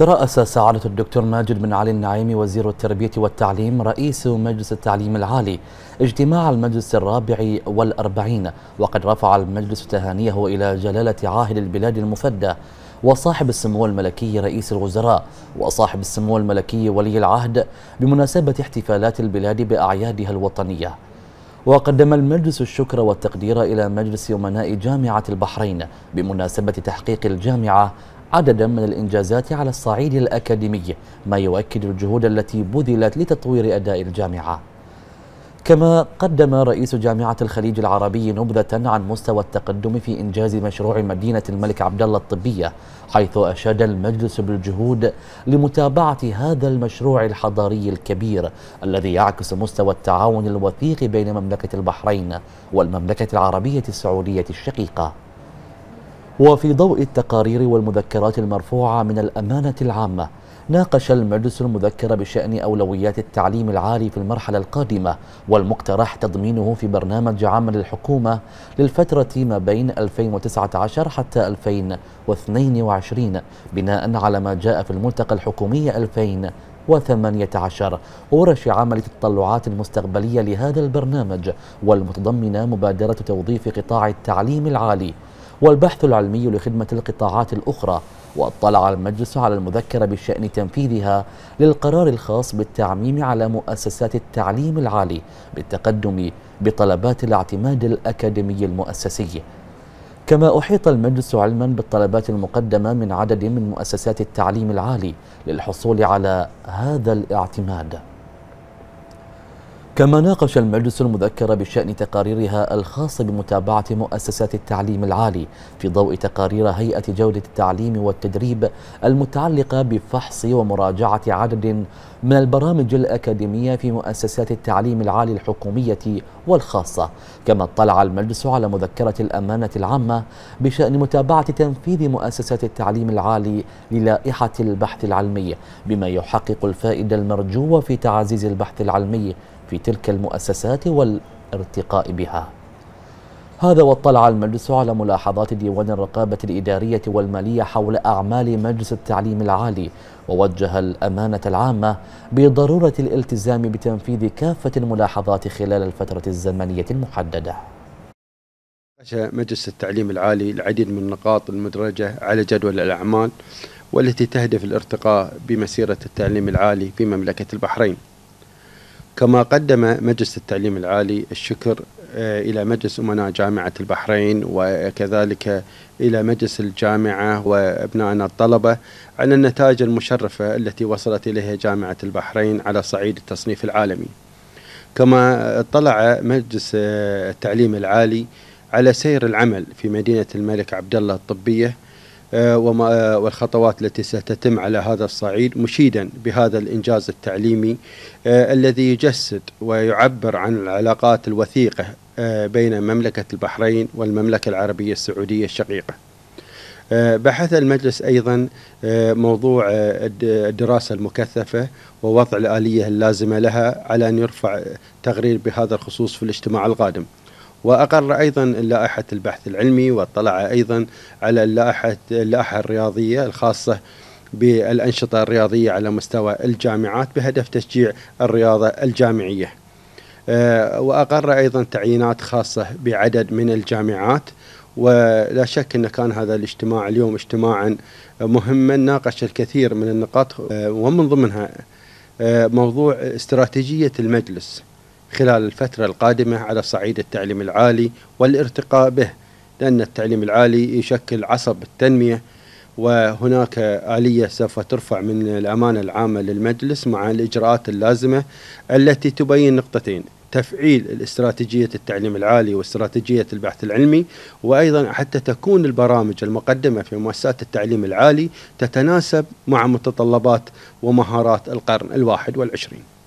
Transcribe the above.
ترأس سعادة الدكتور ماجد بن علي النعيمي وزير التربية والتعليم رئيس مجلس التعليم العالي اجتماع المجلس الرابع والأربعين وقد رفع المجلس تهانيه إلى جلالة عاهل البلاد المفدى وصاحب السمو الملكي رئيس الوزراء وصاحب السمو الملكي ولي العهد بمناسبة احتفالات البلاد بأعيادها الوطنية وقدم المجلس الشكر والتقدير إلى مجلس أمناء جامعة البحرين بمناسبة تحقيق الجامعة عددا من الإنجازات على الصعيد الأكاديمي ما يؤكد الجهود التي بذلت لتطوير أداء الجامعة كما قدم رئيس جامعة الخليج العربي نبذة عن مستوى التقدم في إنجاز مشروع مدينة الملك عبد الله الطبية حيث أشاد المجلس بالجهود لمتابعة هذا المشروع الحضاري الكبير الذي يعكس مستوى التعاون الوثيق بين مملكة البحرين والمملكة العربية السعودية الشقيقة وفي ضوء التقارير والمذكرات المرفوعة من الأمانة العامة ناقش المجلس المذكرة بشأن أولويات التعليم العالي في المرحلة القادمة والمقترح تضمينه في برنامج عمل الحكومة للفترة ما بين 2019 حتى 2022 بناء على ما جاء في الملتقى الحكومي 2018 ورش عمل التطلعات المستقبلية لهذا البرنامج والمتضمنة مبادرة توظيف قطاع التعليم العالي والبحث العلمي لخدمة القطاعات الأخرى واطلع المجلس على المذكرة بشأن تنفيذها للقرار الخاص بالتعميم على مؤسسات التعليم العالي بالتقدم بطلبات الاعتماد الأكاديمي المؤسسي كما أحيط المجلس علما بالطلبات المقدمة من عدد من مؤسسات التعليم العالي للحصول على هذا الاعتماد كما ناقش المجلس المذكرة بشأن تقاريرها الخاصة بمتابعة مؤسسات التعليم العالي في ضوء تقارير هيئة جودة التعليم والتدريب المتعلقة بفحص ومراجعة عدد من البرامج الأكاديمية في مؤسسات التعليم العالي الحكومية والخاصة كما اطلع المجلس على مذكرة الأمانة العامة بشأن متابعة تنفيذ مؤسسات التعليم العالي للائحة البحث العلمي بما يحقق الفائدة المرجوة في تعزيز البحث العلمي في تلك المؤسسات والارتقاء بها هذا واطلع المجلس على ملاحظات ديوان الرقابة الإدارية والمالية حول أعمال مجلس التعليم العالي ووجه الأمانة العامة بضرورة الالتزام بتنفيذ كافة الملاحظات خلال الفترة الزمنية المحددة مجلس التعليم العالي العديد من النقاط المدرجة على جدول الأعمال والتي تهدف الارتقاء بمسيرة التعليم العالي في مملكة البحرين كما قدم مجلس التعليم العالي الشكر آه، إلى مجلس أمناء جامعة البحرين وكذلك إلى مجلس الجامعة وأبنائنا الطلبة على النتائج المشرفة التي وصلت إليها جامعة البحرين على صعيد التصنيف العالمي كما اطلع مجلس آه، التعليم العالي على سير العمل في مدينة الملك عبدالله الطبية آه، وما آه، والخطوات التي ستتم على هذا الصعيد مشيدا بهذا الإنجاز التعليمي آه، الذي يجسد ويعبر عن العلاقات الوثيقة بين مملكة البحرين والمملكة العربية السعودية الشقيقة بحث المجلس ايضا موضوع الدراسه المكثفه ووضع الاليه اللازمه لها على ان يرفع تقرير بهذا الخصوص في الاجتماع القادم. وأقر أيضا لائحة البحث العلمي واطلع أيضا على اللائحة اللائحة الرياضية الخاصة بالأنشطة الرياضية على مستوى الجامعات بهدف تشجيع الرياضة الجامعية آه، وأقر أيضا تعيينات خاصة بعدد من الجامعات ولا شك أن كان هذا الاجتماع اليوم اجتماعا مهما ناقش الكثير من النقاط آه، ومن ضمنها آه، موضوع استراتيجية المجلس خلال الفترة القادمة على صعيد التعليم العالي والارتقاء به لأن التعليم العالي يشكل عصب التنمية وهناك آلية سوف ترفع من الأمانة العامة للمجلس مع الإجراءات اللازمة التي تبين نقطتين تفعيل استراتيجية التعليم العالي واستراتيجية البحث العلمي وأيضا حتى تكون البرامج المقدمة في مؤسسات التعليم العالي تتناسب مع متطلبات ومهارات القرن الواحد والعشرين